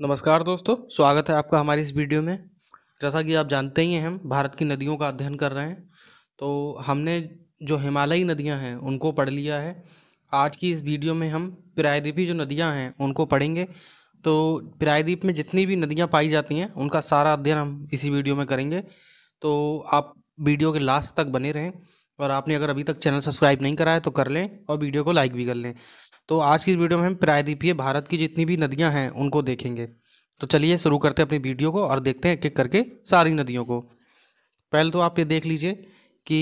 नमस्कार दोस्तों स्वागत है आपका हमारी इस वीडियो में जैसा कि आप जानते ही हैं हम भारत की नदियों का अध्ययन कर रहे हैं तो हमने जो हिमालयी नदियां हैं उनको पढ़ लिया है आज की इस वीडियो में हम प्रायद्वीपी जो नदियां हैं उनको पढ़ेंगे तो प्रायद्वीप में जितनी भी नदियां पाई जाती हैं उनका सारा अध्ययन हम इसी वीडियो में करेंगे तो आप वीडियो के लास्ट तक बने रहें और आपने अगर अभी तक चैनल सब्सक्राइब नहीं कराया तो कर लें और वीडियो को लाइक भी कर लें तो आज की वीडियो में हम प्रायद्वीपीय भारत की जितनी भी नदियां हैं उनको देखेंगे तो चलिए शुरू करते हैं अपनी वीडियो को और देखते हैं एक एक करके सारी नदियों को पहले तो आप ये देख लीजिए कि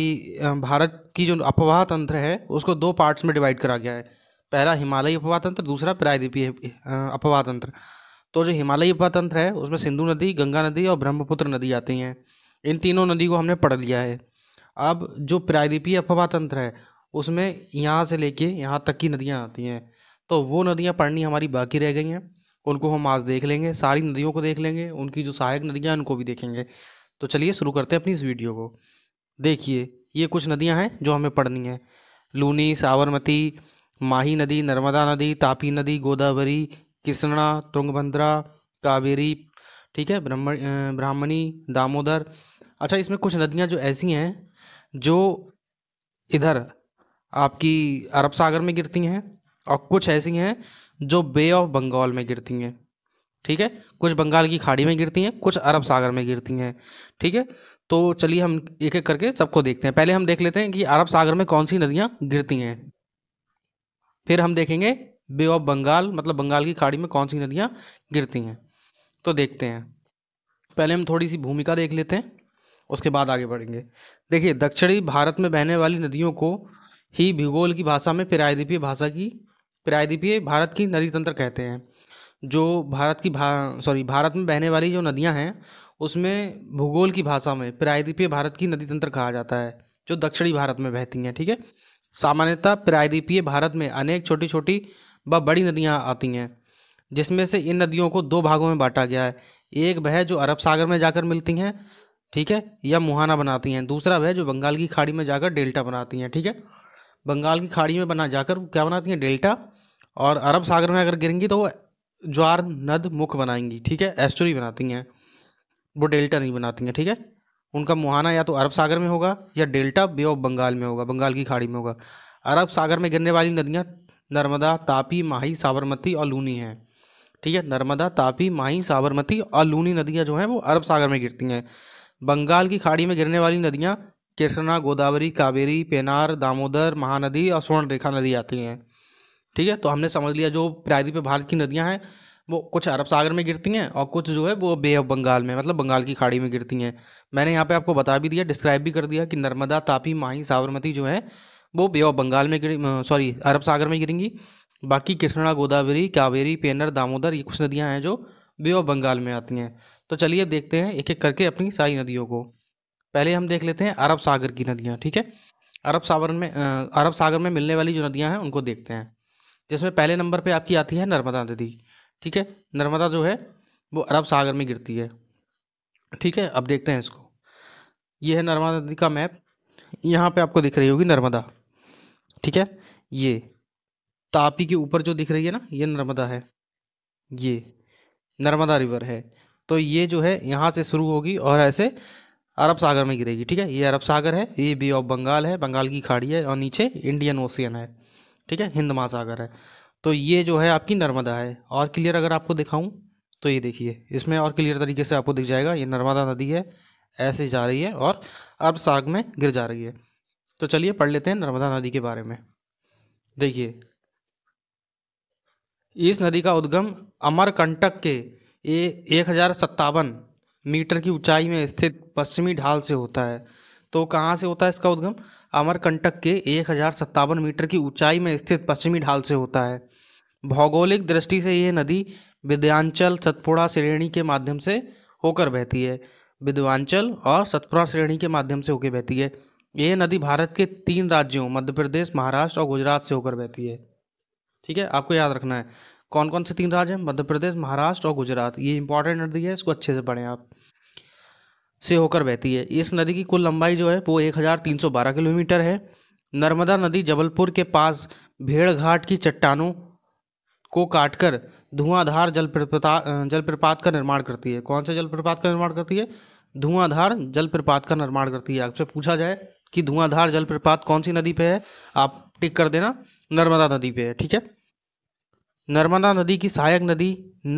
भारत की जो अपवाह तंत्र है उसको दो पार्ट्स में डिवाइड करा गया है पहला हिमालयी अपवाह तंत्र दूसरा प्रायद्वीपीय अपवाह तंत्र तो जो हिमालयी अपवाह तंत्र है उसमें सिंधु नदी गंगा नदी और ब्रह्मपुत्र नदी आती हैं इन तीनों नदी को हमने पढ़ लिया है अब जो प्रायद्वीपीय अपवाह तंत्र है उसमें यहाँ से लेके यहाँ तक की नदियाँ आती हैं तो वो नदियाँ पढ़नी हमारी बाकी रह गई हैं उनको हम आज देख लेंगे सारी नदियों को देख लेंगे उनकी जो सहायक नदियाँ हैं उनको भी देखेंगे तो चलिए शुरू करते हैं अपनी इस वीडियो को देखिए ये कुछ नदियाँ हैं जो हमें पढ़नी हैं लूनी साबरमती माही नदी नर्मदा नदी तापी नदी गोदावरी कृष्णा तुंगभद्रा कावेरी ठीक है ब्रह्म ब्राह्मणी दामोदर अच्छा इसमें कुछ नदियाँ जो ऐसी हैं जो इधर आपकी अरब सागर में गिरती हैं और कुछ ऐसी हैं जो बे ऑफ बंगाल में गिरती हैं ठीक है कुछ बंगाल की खाड़ी में गिरती हैं कुछ अरब सागर में गिरती हैं ठीक है तो चलिए हम एक एक करके सबको देखते हैं पहले हम देख लेते हैं कि अरब सागर में कौन सी नदियाँ गिरती हैं फिर हम देखेंगे बे ऑफ बंगाल मतलब बंगाल की खाड़ी में कौन सी नदियाँ गिरती हैं तो देखते हैं पहले हम थोड़ी सी भूमिका देख लेते हैं उसके बाद आगे बढ़ेंगे देखिए दक्षिणी भारत में बहने वाली नदियों को ही भूगोल की भाषा में प्रायद्वीपीय भाषा की प्रायद्वीपीय भारत की नदी तंत्र कहते हैं जो भारत की भा सॉरी भारत में बहने वाली जो नदियां हैं उसमें भूगोल की भाषा में प्रायद्वीपीय भारत की नदी तंत्र कहा जाता है जो दक्षिणी भारत में बहती हैं ठीक है सामान्यतः प्रायद्वीपीय भारत में अनेक छोटी छोटी व बड़ी नदियाँ आती हैं जिसमें से इन नदियों को दो भागों में बांटा गया है एक वह जो अरब सागर में जाकर मिलती हैं ठीक है या मुहाना बनाती हैं दूसरा वह जो बंगाल की खाड़ी में जाकर डेल्टा बनाती हैं ठीक है बंगाल की खाड़ी में बना जाकर क्या बनाती हैं डेल्टा और अरब सागर में अगर गिरेंगी तो वो ज्वार नद मुख बनाएंगी ठीक है एस्टोरी बनाती हैं वो डेल्टा नहीं बनाती हैं ठीक है उनका मुहाना या तो अरब सागर में होगा या डेल्टा बे ऑफ बंगाल में होगा बंगाल की खाड़ी में होगा अरब सागर में गिरने वाली नदियाँ नर्मदा तापी माही साबरमती और लूनी हैं ठीक है नर्मदा तापी माही साबरमती और लूनी नदियाँ जो हैं वो अरब सागर में गिरती हैं बंगाल की खाड़ी में गिरने वाली नदियाँ कृष्णा गोदावरी कावेरी पेनार दामोदर महानदी और स्वर्ण रेखा नदी आती हैं ठीक है तो हमने समझ लिया जो प्रायद्वीप भारत की नदियाँ हैं वो कुछ अरब सागर में गिरती हैं और कुछ जो है वो बे ऑफ बंगाल में मतलब बंगाल की खाड़ी में गिरती हैं मैंने यहाँ पे आपको बता भी दिया डिस्क्राइब भी कर दिया कि नर्मदा तापी माही साबरमती जो है वो बे ऑफ बंगाल में सॉरी अरब सागर में गिरेंगी बाकी कृष्णा गोदावरी कावेरी पेनर दामोदर ये कुछ नदियाँ हैं जो बे ऑफ बंगाल में आती हैं तो चलिए देखते हैं एक एक करके अपनी सारी नदियों को पहले हम देख लेते हैं अरब सागर की नदियाँ ठीक है अरब सागर में अरब सागर में मिलने वाली जो नदियाँ हैं उनको देखते हैं जिसमें पहले नंबर पर आपकी आती है नर्मदा नदी ठीक है नर्मदा जो है वो अरब सागर में गिरती है ठीक है अब देखते हैं इसको ये है नर्मदा नदी का मैप यहाँ पे आपको दिख रही होगी नर्मदा ठीक है ये तापी के ऊपर जो दिख रही है ना ये नर्मदा है ये नर्मदा रिवर है तो ये जो है यहाँ से शुरू होगी और ऐसे अरब सागर में गिरेगी ठीक है ये अरब सागर है ये बी ऑफ बंगाल है बंगाल की खाड़ी है और नीचे इंडियन ओशियन है ठीक है हिंद महासागर है तो ये जो है आपकी नर्मदा है और क्लियर अगर आपको दिखाऊं तो ये देखिए इसमें और क्लियर तरीके से आपको दिख जाएगा ये नर्मदा नदी है ऐसे जा रही है और अरब सागर में गिर जा रही है तो चलिए पढ़ लेते हैं नर्मदा नदी के बारे में देखिए इस नदी का उद्गम अमरकंटक के एक हजार सत्तावन मीटर की ऊंचाई में स्थित पश्चिमी ढाल से होता है तो कहाँ से होता है इसका उद्गम अमरकंटक के एक हज़ार सत्तावन मीटर की ऊंचाई में स्थित पश्चिमी ढाल से होता है भौगोलिक दृष्टि से यह नदी विद्यांचल सतपुड़ा श्रेणी के माध्यम से होकर बहती है विद्वांचल और सतपुड़ा श्रेणी के माध्यम से होकर बहती है यह नदी भारत के तीन राज्यों मध्य प्रदेश महाराष्ट्र और गुजरात से होकर बहती है ठीक है आपको याद रखना है कौन कौन से तीन राज्य हैं मध्य प्रदेश महाराष्ट्र और गुजरात ये इंपॉर्टेंट नदी है इसको अच्छे से पढ़ें आप से होकर बहती है इस नदी की कुल लंबाई जो है वो 1312 किलोमीटर है नर्मदा नदी जबलपुर के पास भेड़घाट की चट्टानों को काटकर धुआंधार जलप्रपात जलप्रपात का निर्माण करती है कौन से जलप्रपात का निर्माण करती है धुआंधार जलप्रपात का निर्माण करती है आपसे पूछा जाए कि धुआंधार जलप्रपात कौन सी नदी पे है आप टिक कर देना नर्मदा नदी पे है ठीक है नर्मदा नदी की सहायक नदी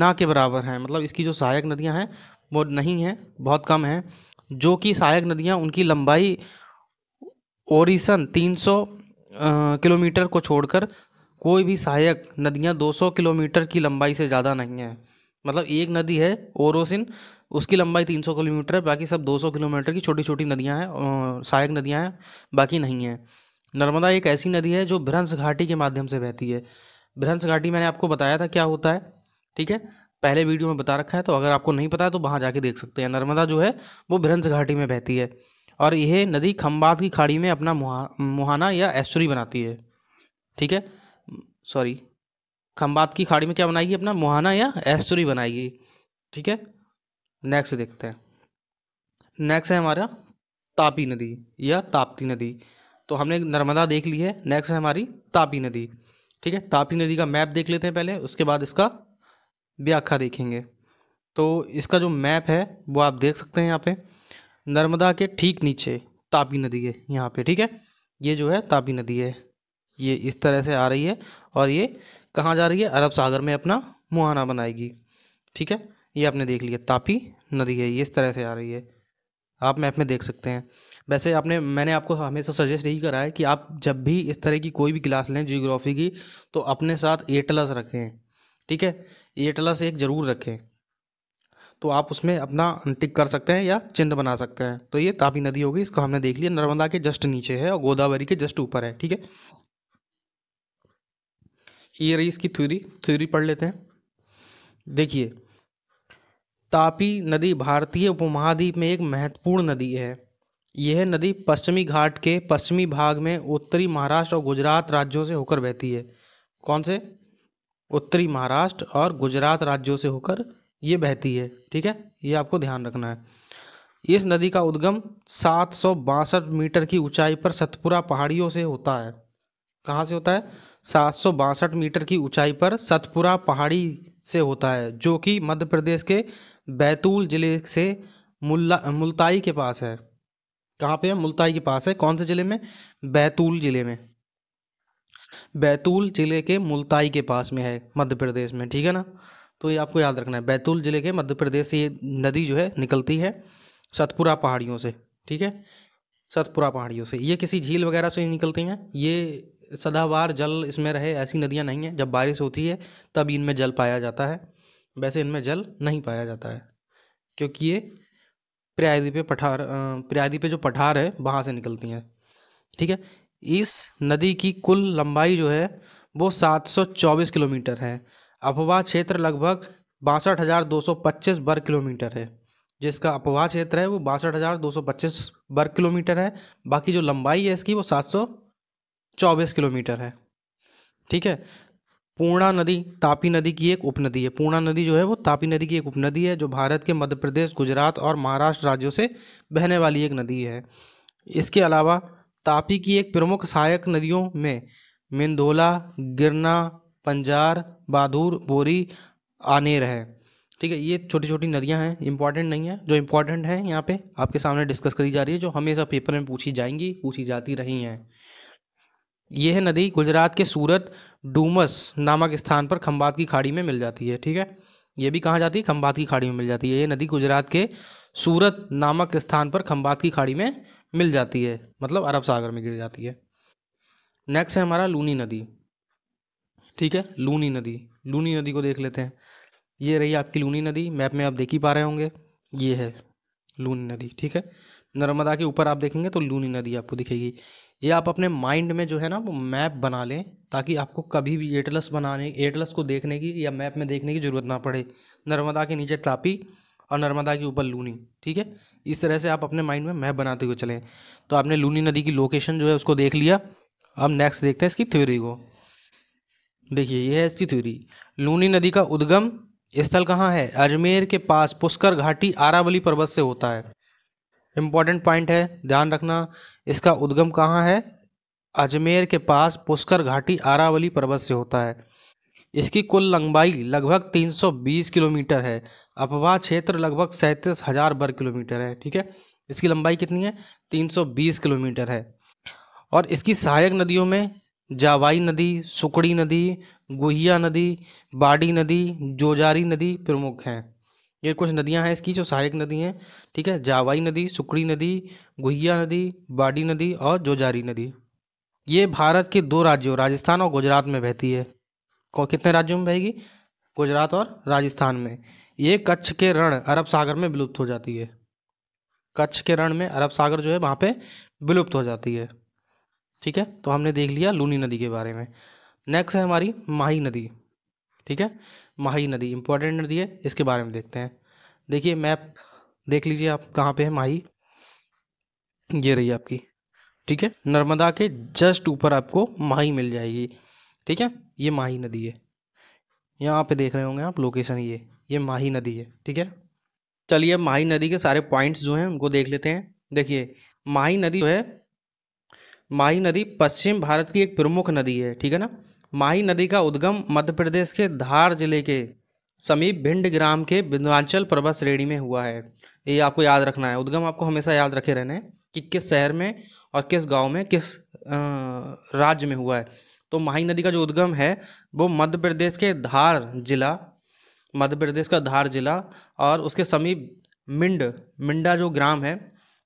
ना के बराबर है मतलब इसकी जो सहायक नदियां हैं वो नहीं हैं बहुत कम हैं जो कि सहायक नदियां उनकी लंबाई ओरिसन 300 किलोमीटर को छोड़कर कोई भी सहायक नदियां 200 किलोमीटर की लंबाई से ज़्यादा नहीं है मतलब एक नदी है ओरोसिन उसकी लंबाई 300 किलोमीटर है बाकी सब 200 किलोमीटर की छोटी छोटी नदियां हैं सहायक नदियां हैं बाकी नहीं हैं नर्मदा एक ऐसी नदी है जो भ्रंस घाटी के माध्यम से बहती है भ्रंश घाटी मैंने आपको बताया था क्या होता है ठीक है पहले वीडियो में बता रखा है तो अगर आपको नहीं पता है तो वहाँ जाके देख सकते हैं नर्मदा जो है वो भ्रंश घाटी में बहती है और यह नदी खम्बात की खाड़ी में अपना मुहा मुहाना या ऐश्वरी बनाती है ठीक है सॉरी खम्बात की खाड़ी में क्या बनाएगी अपना मुहाना या ऐश्वरी बनाएगी ठीक है नेक्स्ट देखते हैं नेक्स्ट है हमारा तापी नदी या ताप्ती नदी तो हमने नर्मदा देख ली है नेक्स्ट है हमारी तापी नदी ठीक है तापी नदी का मैप देख लेते हैं पहले उसके बाद इसका व्याख्या देखेंगे तो इसका जो मैप है वो आप देख सकते हैं यहाँ पे नर्मदा के ठीक नीचे तापी नदी है यहाँ पे ठीक है ये जो है तापी नदी है ये इस तरह से आ रही है और ये कहाँ जा रही है अरब सागर में अपना मुहाना बनाएगी ठीक है ये आपने देख लिया तापी नदी है ये इस तरह से आ रही है आप मैप में देख सकते हैं वैसे आपने मैंने आपको हमेशा सजेस्ट यही करा है कि आप जब भी इस तरह की कोई भी क्लास लें जियोग्राफी की तो अपने साथ एटलस रखें ठीक है एटलस एक ज़रूर रखें तो आप उसमें अपना टिक कर सकते हैं या चिन्ह बना सकते हैं तो ये तापी नदी होगी इसको हमने देख लिया नर्मदा के जस्ट नीचे है और गोदावरी के जस्ट ऊपर है ठीक है ये रही इसकी थ्योरी थ्योरी पढ़ लेते हैं देखिए तापी नदी भारतीय उपमहाद्वीप में एक महत्वपूर्ण नदी है यह नदी पश्चिमी घाट के पश्चिमी भाग में उत्तरी महाराष्ट्र और गुजरात राज्यों से होकर बहती है कौन से उत्तरी महाराष्ट्र और गुजरात राज्यों से होकर ये बहती है ठीक है ये आपको ध्यान रखना है इस नदी का उद्गम सात सौ बासठ मीटर की ऊंचाई पर सतपुरा पहाड़ियों से होता है कहाँ से होता है सात सौ बासठ मीटर की ऊंचाई पर सतपुरा पहाड़ी से होता है जो कि मध्य प्रदेश के बैतूल जिले से मुल्ला मुल्ताई के पास है कहाँ पे है मुल्ताई के पास है कौन से ज़िले में बैतूल ज़िले में बैतूल ज़िले के मुल्ताई के पास में है मध्य प्रदेश में ठीक है ना तो ये आपको याद रखना है बैतूल ज़िले के मध्य प्रदेश से ये नदी जो है निकलती है सतपुरा पहाड़ियों से ठीक है सतपुरा पहाड़ियों से ये किसी झील वगैरह से ही निकलती हैं ये सदाबार जल इसमें रहे ऐसी नदियाँ नहीं हैं जब बारिश होती है तब इनमें जल पाया जाता है वैसे इनमें जल नहीं पाया जाता है क्योंकि ये प्रयादी पे पठार प्रयादी पे जो पठार है वहाँ से निकलती हैं ठीक है इस नदी की कुल लंबाई जो है वो 724 किलोमीटर है अपवाह क्षेत्र लगभग बासठ हज़ार दो सौ पच्चीस वर्ग किलोमीटर है जिसका अपवाह क्षेत्र है वो बासठ हज़ार दो सौ पच्चीस वर्ग किलोमीटर है बाकी जो लंबाई है इसकी वो सात सौ चौबीस किलोमीटर है ठीक है पूर्णा नदी तापी नदी की एक उपनदी है पूर्णा नदी जो है वो तापी नदी की एक उपनदी है जो भारत के मध्य प्रदेश गुजरात और महाराष्ट्र राज्यों से बहने वाली एक नदी है इसके अलावा तापी की एक प्रमुख सहायक नदियों में मिंदोला गिरना पंजार बादूर बोरी आनेर है ठीक है ये छोटी छोटी नदियां हैं इंपॉर्टेंट नहीं है जो इंपॉर्टेंट है यहाँ पे आपके सामने डिस्कस करी जा रही है जो हमेशा पेपर में पूछी जाएंगी पूछी जाती रही हैं यह नदी गुजरात के सूरत डूमस नामक स्थान पर खम्बात की खाड़ी में मिल जाती है ठीक है ये भी कहाँ जाती है खम्बात की खाड़ी में मिल जाती है ये नदी गुजरात के सूरत नामक स्थान पर खम्बात की खाड़ी में मिल जाती है मतलब अरब सागर में गिर जाती है नेक्स्ट है हमारा लूनी नदी ठीक है लूनी नदी लूनी नदी को देख लेते हैं ये रही आपकी लूनी नदी मैप में आप देख ही पा रहे होंगे ये है लूनी नदी ठीक है नर्मदा के ऊपर आप देखेंगे तो लूनी नदी आपको दिखेगी ये आप अपने माइंड में जो है ना वो मैप बना लें ताकि आपको कभी भी एटलस बनाने एटलस को देखने की या मैप में देखने की ज़रूरत ना पड़े नर्मदा के नीचे तापी और नर्मदा के ऊपर लूनी ठीक है इस तरह से आप अपने माइंड में मैप बनाते हुए चलें तो आपने लूनी नदी की लोकेशन जो है उसको देख लिया अब नेक्स्ट देखते हैं इसकी थ्योरी को देखिए यह है इसकी थ्योरी लूनी नदी का उद्गम स्थल कहाँ है अजमेर के पास पुष्कर घाटी आरावली पर्वत से होता है इम्पॉर्टेंट पॉइंट है ध्यान रखना इसका उद्गम कहाँ है अजमेर के पास पुष्कर घाटी आरावली पर्वत से होता है इसकी कुल लंबाई लगभग 320 किलोमीटर है अपवाह क्षेत्र लगभग सैंतीस हजार वर्ग किलोमीटर है ठीक है इसकी लंबाई कितनी है 320 किलोमीटर है और इसकी सहायक नदियों में जावाई नदी सुकड़ी नदी गुहिया नदी बाड़ी नदी जोजारी नदी प्रमुख हैं ये कुछ नदियां हैं इसकी जो सहायक नदी हैं ठीक है जावाई नदी सुकड़ी नदी गुहिया नदी बाडी नदी और जोजारी नदी ये भारत के दो राज्यों राजस्थान और गुजरात में बहती है कितने राज्यों में बहेगी गुजरात और राजस्थान में ये कच्छ के रण अरब सागर में विलुप्त हो जाती है कच्छ के रण में अरब सागर जो है वहाँ पे विलुप्त हो जाती है ठीक है तो हमने देख लिया लूनी नदी के बारे में नेक्स्ट है हमारी माही नदी ठीक है माही नदी इंपॉर्टेंट नदी है इसके बारे में देखते हैं देखिए मैप देख लीजिए आप कहाँ पे है माही ये रही आपकी ठीक है नर्मदा के जस्ट ऊपर आपको माही मिल जाएगी ठीक है ये माही नदी है यहाँ पे देख रहे होंगे आप लोकेशन ये ये माही नदी है ठीक है चलिए माही नदी के सारे पॉइंट्स जो हैं उनको देख लेते हैं देखिए माही नदी जो है माही नदी पश्चिम भारत की एक प्रमुख नदी है ठीक है ना माही नदी का उद्गम मध्य प्रदेश के धार जिले के समीप भिंड ग्राम के विंध्याचल पर्वत श्रेणी में हुआ है ये आपको याद रखना है उद्गम आपको हमेशा याद रखे रहने कि किस शहर में और किस गांव में किस राज्य में हुआ है तो माही नदी का जो उद्गम है वो मध्य प्रदेश के धार जिला मध्य प्रदेश का धार जिला और उसके समीप मिंड मिंडा जो ग्राम है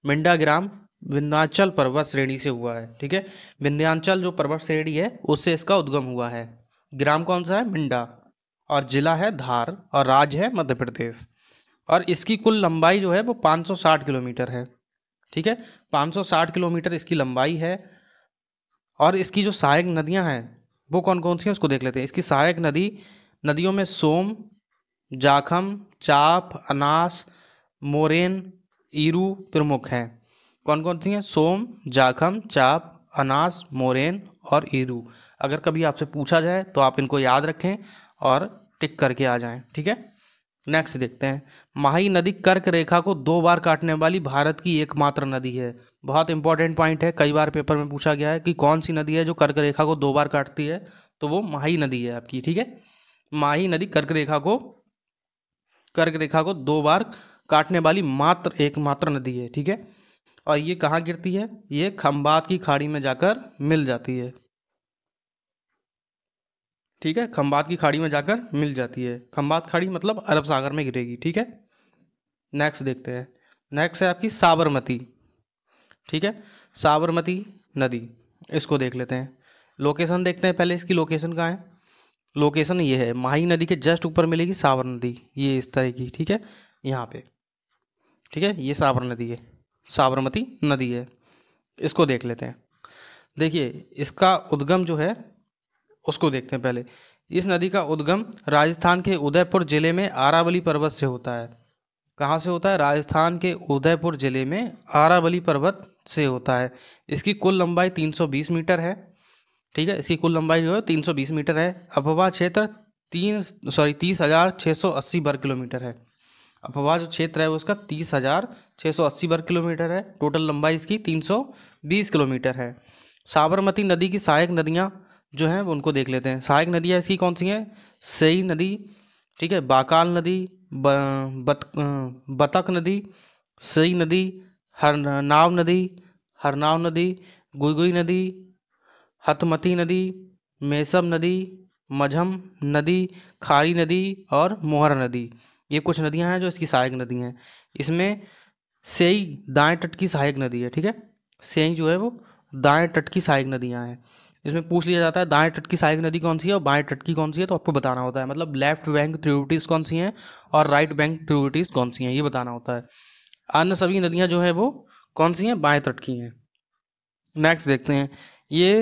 मिंडा ग्राम विन्ध्याचल पर्वत श्रेणी से हुआ है ठीक है विन्ध्याचल जो पर्वत श्रेणी है उससे इसका उद्गम हुआ है ग्राम कौन सा है मिंडा और जिला है धार और राज्य है मध्य प्रदेश और इसकी कुल लंबाई जो है वो 560 किलोमीटर है ठीक है 560 किलोमीटर इसकी लंबाई है और इसकी जो सहायक नदियां हैं वो कौन कौन सी हैं उसको देख लेते हैं इसकी सहायक नदी नदियों में सोम जाखम चाप अनास मोरेन ईरू प्रमुख हैं कौन कौन सी हैं सोम जाखम चाप अनास मोरेन और ईरू अगर कभी आपसे पूछा जाए तो आप इनको याद रखें और टिक करके आ जाएं ठीक है नेक्स्ट देखते हैं माही नदी कर्क रेखा को दो बार काटने वाली भारत की एकमात्र नदी है बहुत इंपॉर्टेंट पॉइंट है कई बार पेपर में पूछा गया है कि कौन सी नदी है जो कर्क रेखा को दो बार काटती है तो वो माही नदी है आपकी ठीक है माही नदी कर्क रेखा को कर्क रेखा को दो बार काटने वाली मात्र एकमात्र नदी है ठीक है और ये कहाँ गिरती है ये खम्बात की खाड़ी में जाकर मिल जाती है ठीक है खम्बात की खाड़ी में जाकर मिल जाती है खम्बात खाड़ी मतलब अरब सागर में गिरेगी ठीक है नेक्स्ट देखते हैं नेक्स्ट है आपकी साबरमती ठीक है साबरमती नदी इसको देख लेते हैं लोकेशन देखते हैं पहले इसकी लोकेशन कहाँ है लोकेशन ये है माही नदी के जस्ट ऊपर मिलेगी सावर नदी ये इस तरह की ठीक है यहाँ पे ठीक है ये साबर नदी है साबरमती नदी है इसको देख लेते हैं देखिए इसका उद्गम जो है उसको देखते हैं पहले इस नदी का उद्गम राजस्थान के उदयपुर जिले में आरावली पर्वत से होता है कहाँ से होता है राजस्थान के उदयपुर जिले में आरावली पर्वत से होता है इसकी कुल लंबाई 320 मीटर है ठीक है इसकी कुल लंबाई जो है 320 मीटर है अफवाह क्षेत्र तीन सॉरी तीस हज़ार छः सौ अस्सी वर्ग किलोमीटर है अफवाह जो क्षेत्र है उसका तीस हज़ार छः सौ अस्सी वर्ग किलोमीटर है टोटल लंबाई इसकी तीन सौ बीस किलोमीटर है साबरमती नदी की सहायक नदियाँ जो हैं उनको देख लेते हैं सहायक नदियाँ इसकी कौन सी हैं सई नदी ठीक है बाकाल नदी बत, बतक नदी सई नदी हर नाव नदी हरनाव नदी गुगुई नदी हथमती नदी मेसम नदी मझम नदी खारी नदी और मोहर नदी ये कुछ नदियां हैं जो इसकी सहायक नदी हैं इसमें सेई दाएं तट की सहायक नदी है ठीक है सेई जो है वो दाएं तट की सहायक नदियां हैं इसमें पूछ लिया जाता है दाएं तट की सहायक नदी कौन सी है और बाएं तट की कौन सी है तो आपको बताना होता है मतलब लेफ्ट बैंक ट्रिब्यूटीज कौन सी हैं और राइट बैंक ट्रिब्यूटीज कौन सी हैं ये बताना होता है अन्य सभी नदियां जो है वो कौन सी हैं बाएं तट की हैं नेक्स्ट देखते हैं ये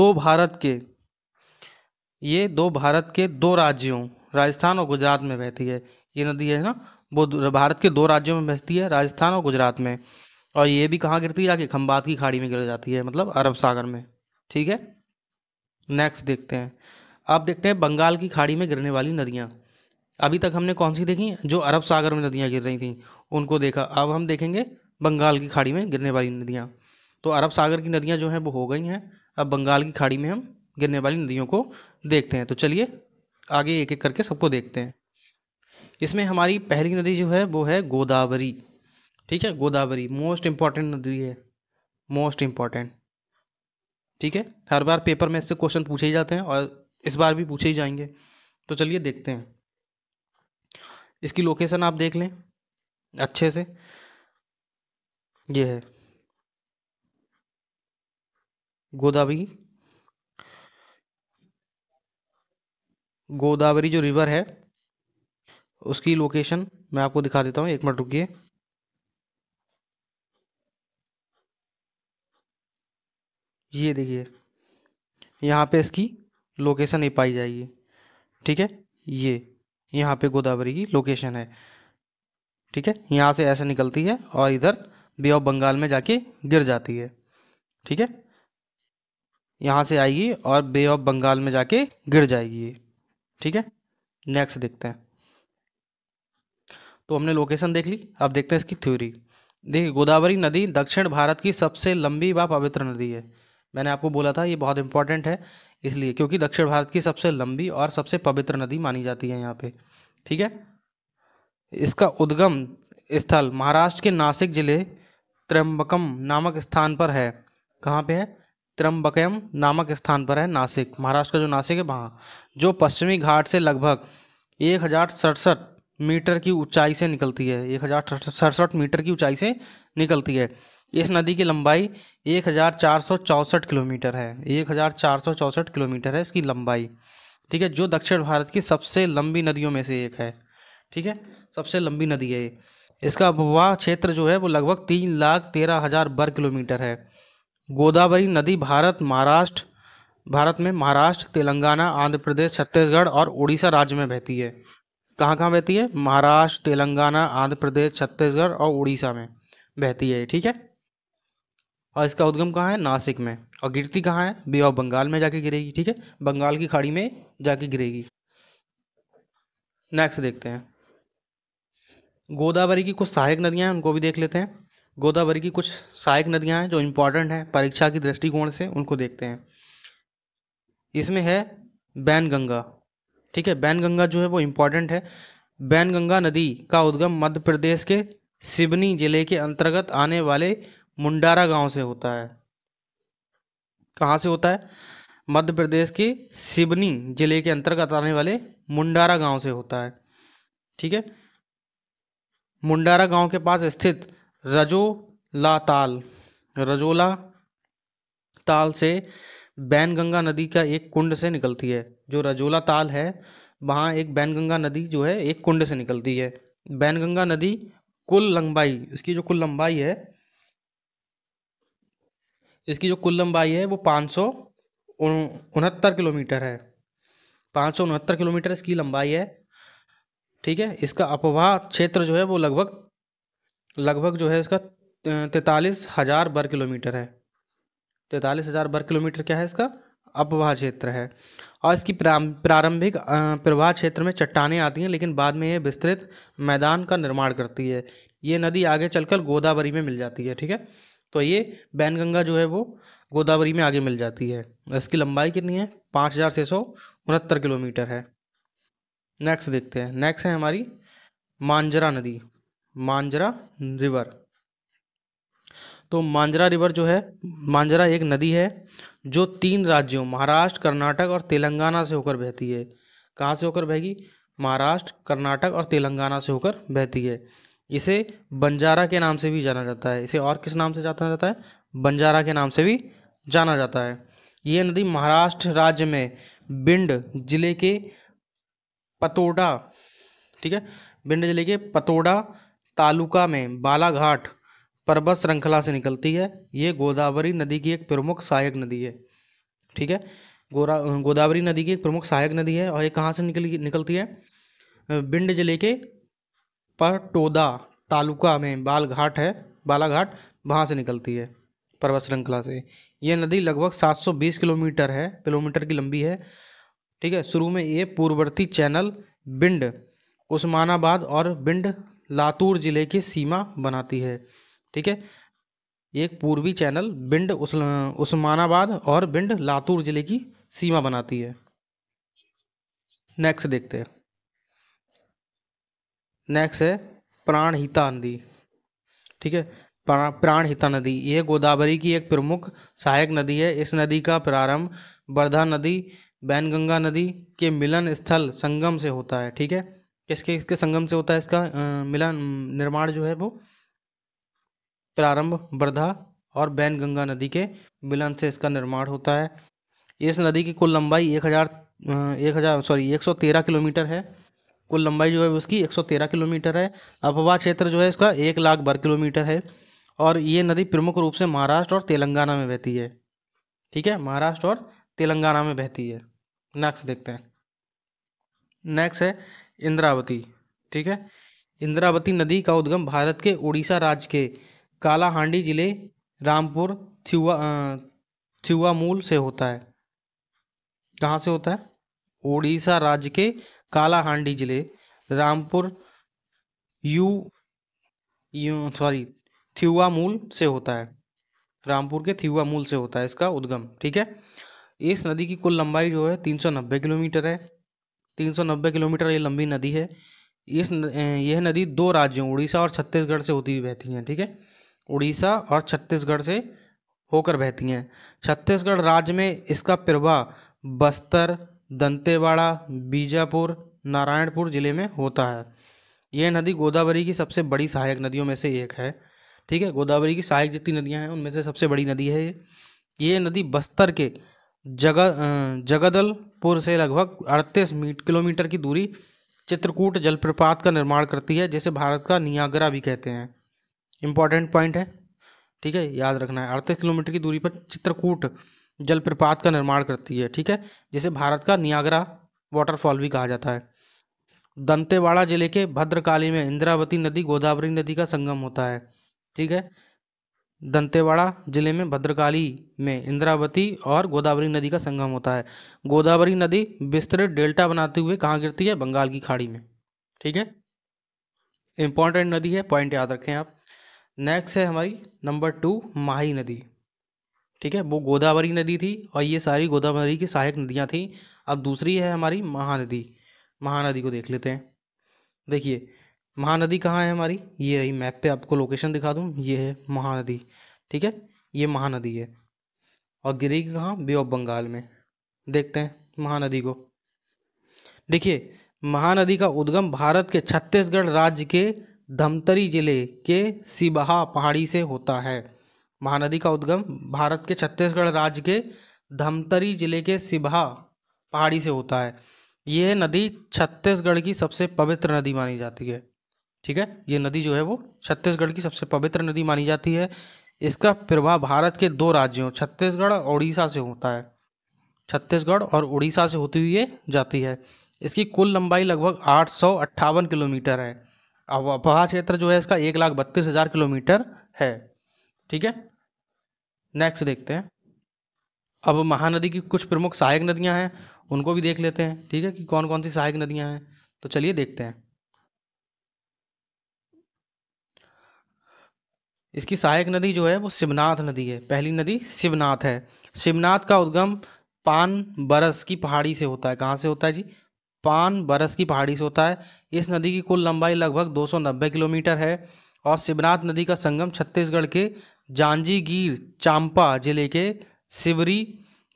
दो भारत के ये दो भारत के दो राज्यों राजस्थान और गुजरात में बहती है ये नदी है ना वो भारत के दो राज्यों में बहती है राजस्थान और गुजरात में और ये भी कहाँ गिरती है जाके खम्बात की खाड़ी में गिर जाती है मतलब अरब सागर में ठीक है नेक्स्ट देखते हैं अब देखते हैं बंगाल की खाड़ी में गिरने वाली नदियाँ अभी तक हमने कौन सी देखी जो अरब सागर में नदियाँ गिर रही थी उनको देखा अब हम देखेंगे बंगाल की खाड़ी में गिरने वाली नदियाँ तो अरब सागर की नदियाँ जो हैं वो हो गई हैं अब बंगाल की खाड़ी में हम गिरने वाली नदियों को देखते हैं तो चलिए आगे एक एक करके सबको देखते हैं इसमें हमारी पहली नदी जो है वो है गोदावरी ठीक है गोदावरी मोस्ट इम्पॉर्टेंट नदी है मोस्ट इम्पॉर्टेंट ठीक है हर बार पेपर में इससे क्वेश्चन पूछे ही जाते हैं और इस बार भी पूछे ही जाएंगे तो चलिए देखते हैं इसकी लोकेशन आप देख लें अच्छे से ये है गोदावरी गोदावरी जो रिवर है उसकी लोकेशन मैं आपको दिखा देता हूँ एक मिनट रुकिए ये देखिए यहाँ पे इसकी लोकेशन ही पाई जाएगी ठीक है ये यहाँ पे गोदावरी की लोकेशन है ठीक है यहाँ से ऐसे निकलती है और इधर बे ऑफ बंगाल में जाके गिर जाती है ठीक है यहाँ से आएगी और बे ऑफ बंगाल में जाके गिर जाएगी ठीक है नेक्स्ट देखते हैं तो हमने लोकेशन देख ली अब देखते हैं इसकी थ्योरी देखिए गोदावरी नदी दक्षिण भारत की सबसे लंबी व पवित्र नदी है मैंने आपको बोला था ये बहुत इंपॉर्टेंट है इसलिए क्योंकि दक्षिण भारत की सबसे लंबी और सबसे पवित्र नदी मानी जाती है यहाँ पे ठीक है इसका उद्गम स्थल महाराष्ट्र के नासिक जिले त्र्यंबकम नामक स्थान पर है कहाँ पे है त्र्यंबकम नामक स्थान पर है नासिक महाराष्ट्र का जो नासिक है वहाँ जो पश्चिमी घाट से लगभग एक हज़ार सड़सठ मीटर की ऊंचाई से निकलती है एक हज़ार सड़सठ मीटर की ऊंचाई से निकलती है इस नदी की लंबाई एक हज़ार चार सौ चौंसठ किलोमीटर है एक हज़ार चार सौ चौंसठ किलोमीटर है इसकी लंबाई ठीक है जो दक्षिण भारत की सबसे लंबी नदियों में से एक है ठीक है सबसे लंबी नदी है ये इसका वह क्षेत्र जो है वो लगभग तीन लाख तेरह हज़ार वर्ग किलोमीटर है गोदावरी नदी भारत महाराष्ट्र भारत में महाराष्ट्र तेलंगाना आंध्र प्रदेश छत्तीसगढ़ और उड़ीसा राज्य में बहती है कहाँ कहाँ बहती है महाराष्ट्र तेलंगाना आंध्र प्रदेश छत्तीसगढ़ और उड़ीसा में बहती है ठीक है और इसका उद्गम कहाँ है नासिक में और गिरती कहाँ है बे ऑफ बंगाल में जाके गिरेगी ठीक है बंगाल की खाड़ी में जाके गिरेगी नेक्स्ट देखते हैं गोदावरी की कुछ सहायक नदियाँ हैं उनको भी देख लेते हैं गोदावरी की कुछ सहायक नदियाँ हैं जो इम्पोर्टेंट हैं परीक्षा की दृष्टिकोण से उनको देखते हैं इसमें है बैन गंगा ठीक है बैनगंगा जो है वो इम्पॉर्टेंट है बैनगंगा नदी का उद्गम मध्य प्रदेश के सिवनी जिले के अंतर्गत आने वाले मुंडारा गांव से होता है कहाँ से होता है मध्य प्रदेश के सिवनी जिले के अंतर्गत आने वाले मुंडारा गांव से होता है ठीक है मुंडारा गांव के पास स्थित रजोला ताल रजोला ताल से बैनगंगा नदी का एक कुंड से निकलती है जो रजोला ताल है वहाँ एक बैनगंगा नदी जो है एक कुंड से निकलती है बैनगंगा नदी कुल लंबाई इसकी जो कुल लंबाई है इसकी जो कुल लंबाई है वो पाँच सौ उनहत्तर किलोमीटर है पाँच सौ उनहत्तर किलोमीटर इसकी लंबाई है ठीक है इसका अपवाह क्षेत्र जो है वो लगभग लगभग जो है इसका तैतालीस हज़ार वर्ग किलोमीटर है तैंतालीस हज़ार वर्ग किलोमीटर क्या है इसका अपवाह क्षेत्र है और इसकी प्रारंभिक प्रवाह क्षेत्र में चट्टाने आती हैं लेकिन बाद में ये विस्तृत मैदान का निर्माण करती है ये नदी आगे चलकर गोदावरी में मिल जाती है ठीक है तो ये बैनगंगा जो है वो गोदावरी में आगे मिल जाती है इसकी लंबाई कितनी है पाँच हज़ार छः सौ उनहत्तर किलोमीटर है नेक्स्ट देखते हैं नेक्स्ट है हमारी मांजरा नदी मांजरा रिवर तो मांजरा रिवर जो है मांजरा एक नदी है जो तीन राज्यों महाराष्ट्र कर्नाटक और तेलंगाना से होकर बहती है कहाँ से होकर बहेगी महाराष्ट्र कर्नाटक और तेलंगाना से होकर बहती है इसे बंजारा के नाम से भी जाना जाता है इसे और किस नाम से जाना जाता है बंजारा के नाम से भी जाना जाता है ये नदी महाराष्ट्र राज्य में बिंड जिले के पतोड़ा ठीक है बिंड जिले के पतोड़ा तालुका में बालाघाट पर्वत श्रृंखला से निकलती है ये गोदावरी नदी की एक प्रमुख सहायक नदी है ठीक है गोरा गोदावरी नदी की एक प्रमुख सहायक नदी है और ये कहाँ से निकली निकलती है बिंड जिले के पटोदा तालुका में बालघाट है बालाघाट वहाँ से निकलती है पर्वत श्रृंखला से ये नदी लगभग 720 किलोमीटर है किलोमीटर की लंबी है ठीक है शुरू में ये पूर्ववर्ती चैनल बिंड उस्मानाबाद और बिंड लातूर जिले की सीमा बनाती है ठीक है एक पूर्वी चैनल बिंड उस्मानाबाद और बिंड लातूर जिले की सीमा बनाती है नेक्स्ट देखते हैं नेक्स्ट है प्राणहिता नदी ठीक है प्राणहिता नदी ये गोदावरी की एक प्रमुख सहायक नदी है इस नदी का प्रारंभ वर्धा नदी बैनगंगा नदी के मिलन स्थल संगम से होता है ठीक है किसके इसके संगम से होता है इसका आ, मिलन निर्माण जो है वो प्रारंभ वर्धा और बैनगंगा नदी के मिलन से इसका निर्माण होता है इस नदी की कुल लंबाई एक हज़ार एक हज़ार सॉरी एक सौ तेरह किलोमीटर है कुल लंबाई जो है उसकी एक सौ तेरह किलोमीटर है अफवाह क्षेत्र जो है इसका एक लाख वर्ग किलोमीटर है और ये नदी प्रमुख रूप से महाराष्ट्र और तेलंगाना में बहती है ठीक है महाराष्ट्र और तेलंगाना में बहती है नेक्स्ट देखते हैं नेक्स्ट है इंद्रावती ठीक है इंद्रावती नदी का उद्गम भारत के उड़ीसा राज्य के कालाहांडी जिले रामपुर थियुआ मूल से होता है कहाँ से होता है उड़ीसा राज्य के कालाहांडी जिले रामपुर यू यू सॉरी मूल से होता है रामपुर के मूल से होता है इसका उद्गम ठीक है इस नदी की कुल लंबाई जो है 390 किलोमीटर है 390 किलोमीटर ये लंबी नदी है इस यह नदी दो राज्यों उड़ीसा और छत्तीसगढ़ से होती हुई बहती है ठीक है उड़ीसा और छत्तीसगढ़ से होकर बहती हैं छत्तीसगढ़ राज्य में इसका प्रवाह बस्तर दंतेवाड़ा बीजापुर नारायणपुर जिले में होता है यह नदी गोदावरी की सबसे बड़ी सहायक नदियों में से एक है ठीक है गोदावरी की सहायक जितनी नदियां हैं उनमें से सबसे बड़ी नदी है ये ये नदी बस्तर के जग जगदलपुर से लगभग अड़तीस मीट किलोमीटर की दूरी चित्रकूट जलप्रपात का निर्माण करती है जिसे भारत का नियागरा भी कहते हैं इंपॉर्टेंट पॉइंट है ठीक है याद रखना है अड़तीस किलोमीटर की दूरी पर चित्रकूट जलप्रपात का निर्माण करती है ठीक है जिसे भारत का नियागरा वाटरफॉल भी कहा जाता है दंतेवाड़ा जिले के भद्रकाली में इंद्रावती नदी गोदावरी नदी का संगम होता है ठीक है दंतेवाड़ा जिले में भद्रकाली में इंद्रावती और गोदावरी नदी का संगम होता है गोदावरी नदी विस्तृत डेल्टा बनाते हुए कहाँ गिरती है बंगाल की खाड़ी में ठीक है इंपॉर्टेंट नदी है पॉइंट याद रखें आप नेक्स्ट है हमारी नंबर टू माही नदी ठीक है वो गोदावरी नदी थी और ये सारी गोदावरी की सहायक नदियाँ थी अब दूसरी है हमारी महानदी महानदी को देख लेते हैं देखिए महानदी कहाँ है हमारी ये रही मैप पे आपको लोकेशन दिखा दूँ ये है महानदी ठीक है ये महानदी है और गिरी कहाँ बे ऑफ बंगाल में देखते हैं महानदी को देखिए महानदी का उद्गम भारत के छत्तीसगढ़ राज्य के धमतरी जिले के सिबहा पहाड़ी से होता है महानदी का उद्गम भारत के छत्तीसगढ़ राज्य के धमतरी जिले के सिबहा पहाड़ी से होता है यह नदी छत्तीसगढ़ की सबसे पवित्र नदी मानी जाती है ठीक है ये नदी जो है वो छत्तीसगढ़ की सबसे पवित्र नदी मानी जाती है इसका प्रभाव भारत के दो राज्यों छत्तीसगढ़ और उड़ीसा से होता है छत्तीसगढ़ और उड़ीसा से होती हुई जाती है इसकी कुल लंबाई लगभग आठ किलोमीटर है अब क्षेत्र जो है इसका एक लाख बत्तीस हज़ार किलोमीटर है ठीक है नेक्स्ट देखते हैं अब महानदी की कुछ प्रमुख सहायक नदियां हैं उनको भी देख लेते हैं ठीक है कि कौन कौन सी सहायक नदियां हैं तो चलिए देखते हैं इसकी सहायक नदी जो है वो शिवनाथ नदी है पहली नदी शिवनाथ है शिवनाथ का उद्गम पान बरस की पहाड़ी से होता है कहाँ से होता है जी पान बरस की पहाड़ी से होता है इस नदी की कुल लंबाई लगभग 290 किलोमीटर है और शिवनाथ नदी का संगम छत्तीसगढ़ के जांजीगीर चांपा जिले के सिवरी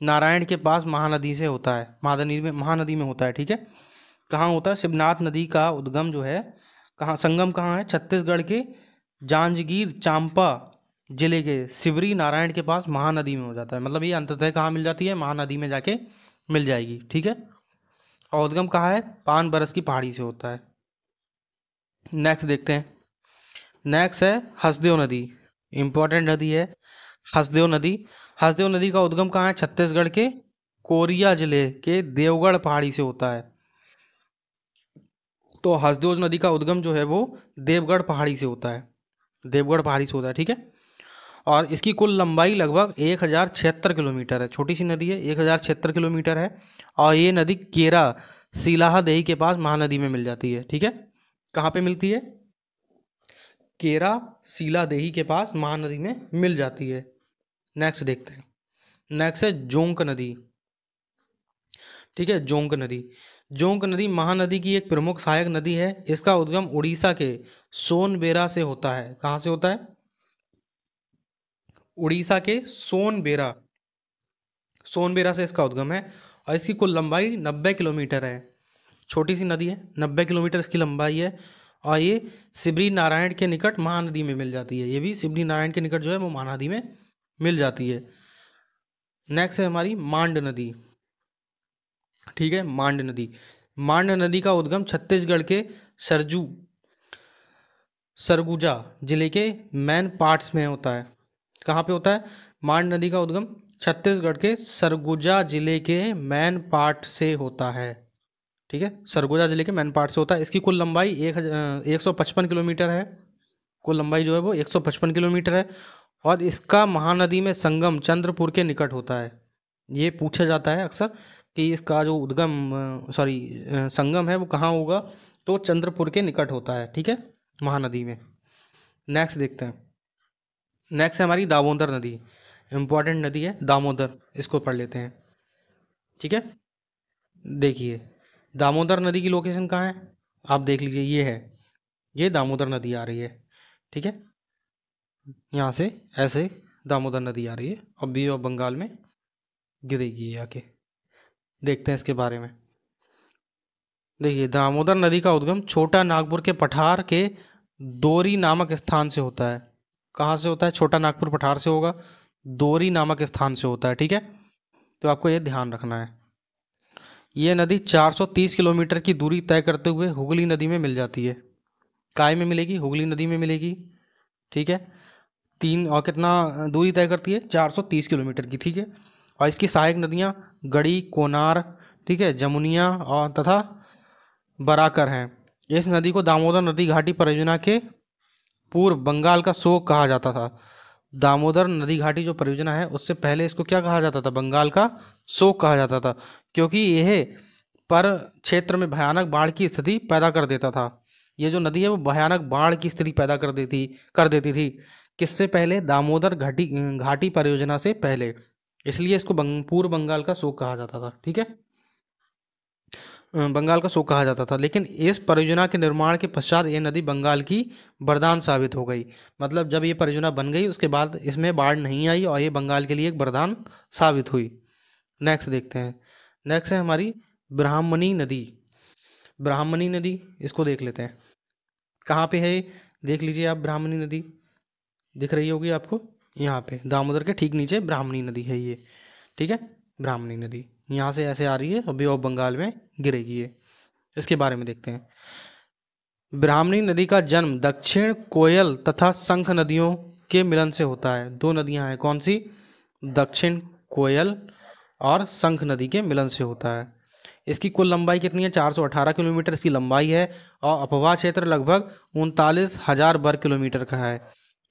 नारायण के पास महानदी से होता है महानदी में महानदी में होता है ठीक है कहाँ होता है शिवनाथ नदी का उद्गम जो है कहाँ संगम कहाँ है छत्तीसगढ़ के जांजगीर चांपा जिले के सिवरी नारायण के पास महानदी में हो जाता है मतलब ये अंततः कहाँ मिल जाती है महानदी में जाके मिल जाएगी ठीक है और उद्गम कहाँ है पान बरस की पहाड़ी से होता है नेक्स्ट देखते हैं नेक्स्ट है हसदेव नदी इंपॉर्टेंट नदी है हसदेव नदी हसदेव नदी का उद्गम कहाँ है छत्तीसगढ़ के कोरिया जिले के देवगढ़ पहाड़ी से होता है तो हसदेव नदी का उद्गम जो है वो देवगढ़ पहाड़ी से होता है देवगढ़ पहाड़ी से होता है ठीक है और इसकी कुल लंबाई लगभग एक हज़ार छिहत्तर किलोमीटर है छोटी सी नदी है एक हज़ार छिहत्तर किलोमीटर है और ये नदी केरा सिलाहादेही के पास महानदी में मिल जाती है ठीक है कहाँ पे मिलती है केरा सिलादेही के पास महानदी में मिल जाती है नेक्स्ट देखते हैं नेक्स्ट है जोंक नदी ठीक है जोंक नदी जोंक नदी महानदी की एक प्रमुख सहायक नदी है इसका उद्गम उड़ीसा के सोनबेरा से होता है कहाँ से होता है उड़ीसा के सोनबेरा सोनबेरा से इसका उद्गम है और इसकी कुल लंबाई नब्बे किलोमीटर है छोटी सी नदी है नब्बे किलोमीटर इसकी लंबाई है और ये सिबरी नारायण के निकट महानदी में मिल जाती है ये भी सिबरी नारायण के निकट जो है वो महानदी में मिल जाती है नेक्स्ट है हमारी मांड नदी ठीक है मांड नदी मांड नदी का उद्गम छत्तीसगढ़ के सरजू सरगुजा जिले के मैन पार्ट्स में होता है कहाँ पे होता है मांड नदी का उद्गम छत्तीसगढ़ के सरगुजा जिले के मैन पार्ट से होता है ठीक है सरगुजा जिले के मैन पार्ट से होता है इसकी कुल लंबाई एक एक सौ पचपन किलोमीटर है कुल लंबाई जो है वो एक सौ पचपन किलोमीटर है और इसका महानदी में संगम चंद्रपुर के निकट होता है ये पूछा जाता है अक्सर कि इसका जो उद्गम सॉरी संगम है वो कहाँ होगा तो चंद्रपुर के निकट होता है ठीक है महानदी में नेक्स्ट देखते हैं नेक्स्ट है हमारी दामोदर नदी इम्पॉर्टेंट नदी है दामोदर इसको पढ़ लेते हैं ठीक है देखिए दामोदर नदी की लोकेशन कहाँ है आप देख लीजिए ये है ये दामोदर नदी आ रही है ठीक है यहाँ से ऐसे दामोदर नदी आ रही है और बी ऑफ बंगाल में गिरेगी ये आके देखते हैं इसके बारे में देखिए दामोदर नदी का उद्गम छोटा नागपुर के पठार के दोरी नामक स्थान से होता है कहाँ से होता है छोटा नागपुर पठार से होगा दोरी नामक स्थान से होता है ठीक है तो आपको यह ध्यान रखना है ये नदी 430 किलोमीटर की दूरी तय करते हुए हुगली नदी में मिल जाती है काय में मिलेगी हुगली नदी में मिलेगी ठीक है तीन और कितना दूरी तय करती है 430 किलोमीटर की ठीक है और इसकी सहायक नदियाँ गड़ी कोनार ठीक है जमुनिया और तथा बराकर हैं इस नदी को दामोदर नदी घाटी परियोजना के पूर्व बंगाल का शोक कहा जाता था दामोदर नदी घाटी जो परियोजना है उससे पहले इसको क्या कहा जाता था बंगाल का शोक कहा जाता था क्योंकि यह पर क्षेत्र में भयानक बाढ़ की स्थिति पैदा कर देता था ये जो नदी है वो भयानक बाढ़ की स्थिति पैदा कर देती कर देती थी किससे पहले दामोदर घाटी घाटी परियोजना से पहले इसलिए इसको बंग, पूर्व बंगाल का शोक कहा जाता था ठीक है बंगाल का सो कहा जाता था लेकिन इस परियोजना के निर्माण के पश्चात ये नदी बंगाल की वरदान साबित हो गई मतलब जब ये परियोजना बन गई उसके बाद इसमें बाढ़ नहीं आई और ये बंगाल के लिए एक वरदान साबित हुई नेक्स्ट देखते हैं नेक्स्ट है हमारी ब्राह्मणी नदी ब्राह्मणी नदी इसको देख लेते हैं कहाँ पे है देख लीजिए आप ब्राह्मणी नदी दिख रही होगी आपको यहाँ पे दामोदर के ठीक नीचे ब्राह्मणी नदी है ये ठीक है ब्राह्मणी नदी यहाँ से ऐसे आ रही है और ऑफ बंगाल में गिरेगी है इसके बारे में देखते हैं ब्राह्मणी नदी का जन्म दक्षिण कोयल तथा शंख नदियों के मिलन से होता है दो नदियाँ हैं कौन सी दक्षिण कोयल और शंख नदी के मिलन से होता है इसकी कुल लंबाई कितनी है 418 किलोमीटर इसकी लंबाई है और अपवाह क्षेत्र लगभग उनतालीस हजार वर्ग किलोमीटर का है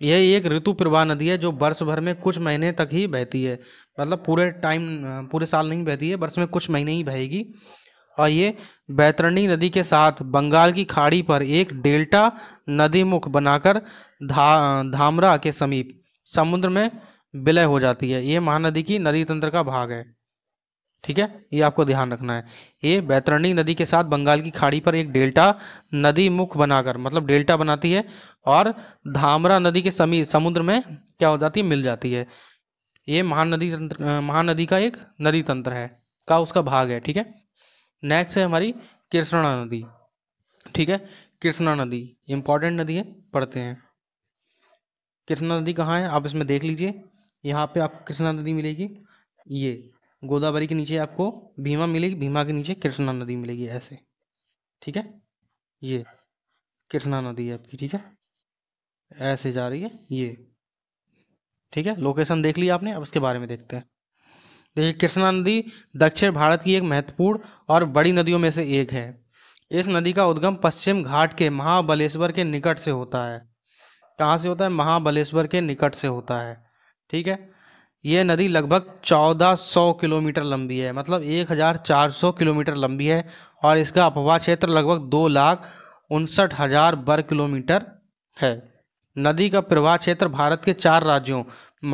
यह एक ऋतु प्रवाह नदी है जो वर्ष भर में कुछ महीने तक ही बहती है मतलब पूरे टाइम पूरे साल नहीं बहती है वर्ष में कुछ महीने ही बहेगी और ये बैतरणी नदी के साथ बंगाल की खाड़ी पर एक डेल्टा नदी मुख बनाकर धा धामरा के समीप समुद्र में विलय हो जाती है ये महानदी की नदी तंत्र का भाग है ठीक है ये आपको ध्यान रखना है ये बैतरणी नदी के साथ बंगाल की खाड़ी पर एक डेल्टा नदी मुख बनाकर मतलब डेल्टा बनाती है और धामरा नदी के समी समुद्र में क्या हो जाती है मिल जाती है ये महानदी तंत्र महानदी का एक नदी तंत्र है का उसका भाग है ठीक है नेक्स्ट है हमारी कृष्णा नदी ठीक है कृष्णा नदी इंपॉर्टेंट नदी है पढ़ते हैं कृष्णा नदी कहाँ है आप इसमें देख लीजिए यहाँ पे आपको कृष्णा नदी मिलेगी ये गोदावरी के नीचे आपको भीमा मिलेगी भीमा के नीचे कृष्णा नदी मिलेगी ऐसे ठीक है ये कृष्णा नदी है आपकी ठीक है ऐसे जा रही है ये ठीक है लोकेशन देख लिया आपने अब इसके बारे में देखते हैं देखिए कृष्णा नदी दक्षिण भारत की एक महत्वपूर्ण और बड़ी नदियों में से एक है इस नदी का उद्गम पश्चिम घाट के महाबलेश्वर के निकट से होता है कहाँ से होता है महाबलेश्वर के निकट से होता है ठीक है यह नदी लगभग 1400 किलोमीटर लंबी है मतलब 1400 किलोमीटर लंबी है और इसका अपवाह क्षेत्र लगभग दो लाख उनसठ हजार वर्ग किलोमीटर है नदी का प्रवाह क्षेत्र भारत के चार राज्यों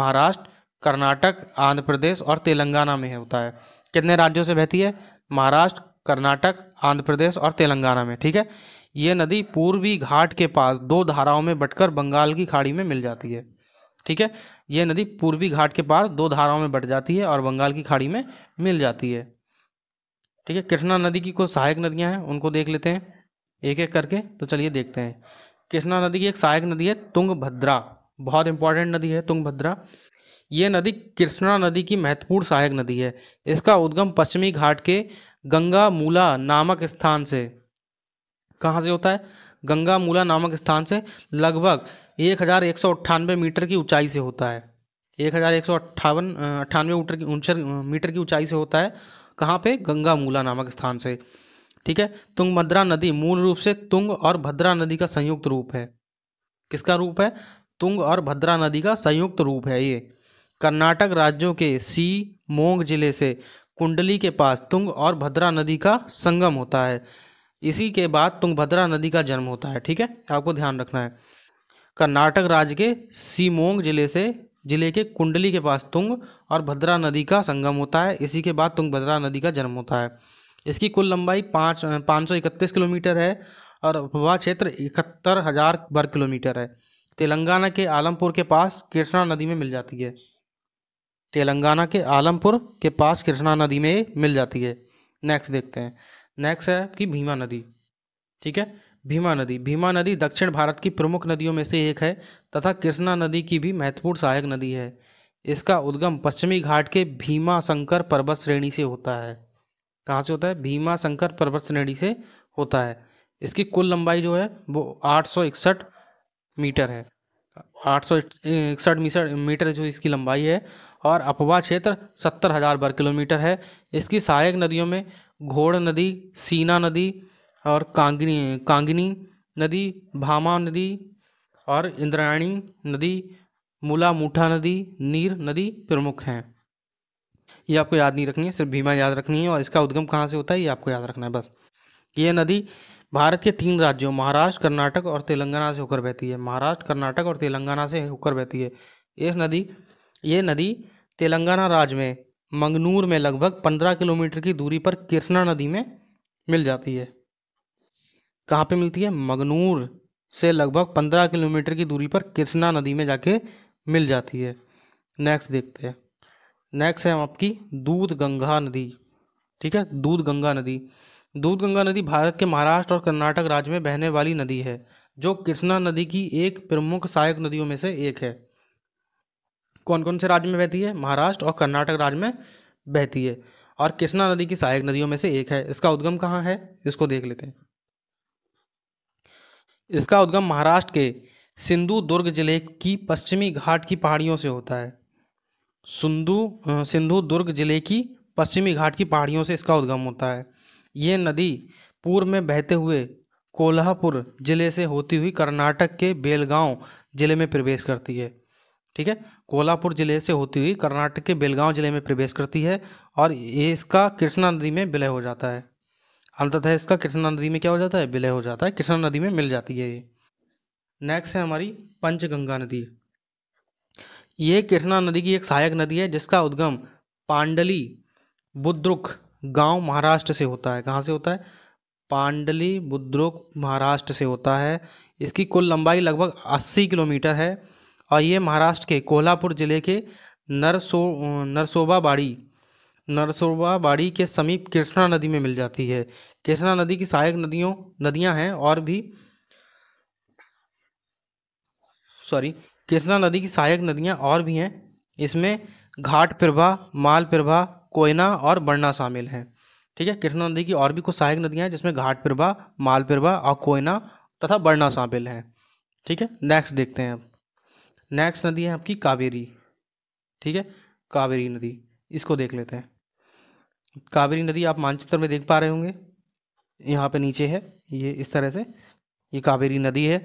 महाराष्ट्र कर्नाटक आंध्र प्रदेश और तेलंगाना में होता है कितने राज्यों से बहती है महाराष्ट्र कर्नाटक आंध्र प्रदेश और तेलंगाना में ठीक है ये नदी पूर्वी घाट के पास दो धाराओं में बटकर बंगाल की खाड़ी में मिल जाती है ठीक है यह नदी पूर्वी घाट के पार दो धाराओं में बट जाती है और बंगाल की खाड़ी में मिल जाती है ठीक है कृष्णा नदी की कुछ सहायक नदियां हैं उनको देख लेते हैं एक एक करके तो चलिए देखते हैं कृष्णा नदी की एक सहायक नदी है तुंग भद्रा बहुत इंपॉर्टेंट नदी है तुंग भद्रा ये नदी कृष्णा नदी की महत्वपूर्ण सहायक नदी है इसका उद्गम पश्चिमी घाट के गंगा मूला नामक स्थान से कहाँ से होता है गंगा मूला नामक स्थान से लगभग एक हज़ार एक सौ अट्ठानवे मीटर की ऊंचाई से होता है एक हज़ार एक सौ अट्ठावन अट्ठानवे मीटर की ऊंचा मीटर की ऊंचाई से होता है कहाँ पे गंगा मूला नामक स्थान से ठीक है तुंग भद्रा नदी मूल रूप से तुंग और भद्रा नदी का संयुक्त रूप है किसका रूप है तुंग और भद्रा नदी का संयुक्त रूप है ये कर्नाटक राज्यों के सी मोंग जिले से कुंडली के पास तुंग और भद्रा नदी का संगम होता है इसी के बाद तुंगभद्रा नदी का जन्म होता है ठीक है आपको ध्यान रखना है कर्नाटक राज्य के सीमोंग जिले से जिले के कुंडली के पास तुंग और भद्रा नदी का संगम होता है इसी के बाद तुंग भद्रा नदी का जन्म होता है इसकी कुल लंबाई पाँच पाँच सौ इकतीस किलोमीटर है और अफवाह क्षेत्र इकहत्तर हजार वर्ग किलोमीटर है तेलंगाना के आलमपुर के पास कृष्णा नदी में मिल जाती है तेलंगाना के आलमपुर के पास कृष्णा नदी में मिल जाती है नेक्स्ट देखते हैं नेक्स्ट है कि भीमा नदी ठीक है भीमा नदी भीमा नदी दक्षिण भारत की प्रमुख नदियों में से एक है तथा कृष्णा नदी की भी महत्वपूर्ण सहायक नदी है इसका उद्गम पश्चिमी घाट के भीमा शंकर पर्वत श्रेणी से होता है कहाँ से होता है भीमा शंकर पर्वत श्रेणी से होता है इसकी कुल लंबाई जो है वो आठ मीटर है आठ सौ इकसठ मीटर मीटर जो इसकी लंबाई है और अपवा क्षेत्र सत्तर हज़ार वर्ग किलोमीटर है इसकी सहायक नदियों में घोड़ नदी सीना नदी और कांगनी कांगनी नदी भामा नदी और इंद्रायणी नदी मूलामूठा नदी नीर नदी प्रमुख हैं ये आपको याद नहीं रखनी है सिर्फ भीमा याद रखनी है और इसका उद्गम कहाँ से होता है ये आपको याद रखना है बस ये नदी भारत के तीन राज्यों महाराष्ट्र कर्नाटक और तेलंगाना से होकर बहती है महाराष्ट्र कर्नाटक और तेलंगाना से होकर बहती है इस नदी ये नदी तेलंगाना राज्य में मंगनूर में लगभग पंद्रह किलोमीटर की दूरी पर कृष्णा नदी में मिल जाती है कहाँ पे मिलती है मगनूर से लगभग पंद्रह किलोमीटर की दूरी पर कृष्णा नदी में जाके मिल जाती है नेक्स्ट देखते हैं नेक्स्ट है हम आपकी दूध गंगा नदी ठीक है दूध गंगा नदी दूध गंगा नदी भारत के महाराष्ट्र और कर्नाटक राज्य में बहने वाली नदी है जो कृष्णा नदी की एक प्रमुख सहायक नदियों में से एक है कौन कौन से राज्य में बहती है महाराष्ट्र और कर्नाटक राज्य में बहती है और कृष्णा नदी की सहायक नदियों में से एक है इसका उद्गम कहाँ है इसको देख लेते हैं इसका उद्गम महाराष्ट्र के सिंधु दुर्ग जिले की पश्चिमी घाट की पहाड़ियों से होता है सिंधु सिंधु दुर्ग जिले की पश्चिमी घाट की पहाड़ियों से इसका उद्गम होता है ये नदी पूर्व में बहते हुए कोल्हापुर जिले से होती हुई कर्नाटक के बेलगांव जिले में प्रवेश करती है ठीक है कोल्हापुर जिले से होती हुई कर्नाटक के बेलगांव जिले में प्रवेश करती है और ये इसका कृष्णा नदी में विलय हो जाता है अंततः इसका कृष्णा नदी में क्या हो जाता है विलय हो जाता है कृष्णा नदी में मिल जाती है ये नेक्स्ट है हमारी पंचगंगा नदी ये कृष्णा नदी की एक सहायक नदी है जिसका उद्गम पांडली बुद्रुक गांव महाराष्ट्र से होता है कहाँ से होता है पांडली बुद्रुक महाराष्ट्र से होता है इसकी कुल लंबाई लगभग 80 किलोमीटर है और ये महाराष्ट्र के कोल्हापुर जिले के नरसो नरसोबाबाड़ी नरसोबा बाड़ी के समीप कृष्णा नदी में मिल जाती है कृष्णा नदी की सहायक नदियों नदियां हैं और भी सॉरी कृष्णा नदी की सहायक नदियां और भी हैं इसमें घाट प्रभा माल प्रभा कोयना और बरना शामिल हैं ठीक है कृष्णा नदी की और भी कुछ सहायक नदियां हैं जिसमें घाट प्रभा माल प्रभा और कोयना तथा बरना शामिल हैं ठीक है नेक्स्ट देखते हैं अब नेक्स्ट नदी है आपकी कावेरी ठीक है कावेरी नदी इसको देख लेते हैं कावेरी नदी आप मानचित्र में देख पा रहे होंगे यहाँ पे नीचे है ये इस तरह से ये कावेरी नदी है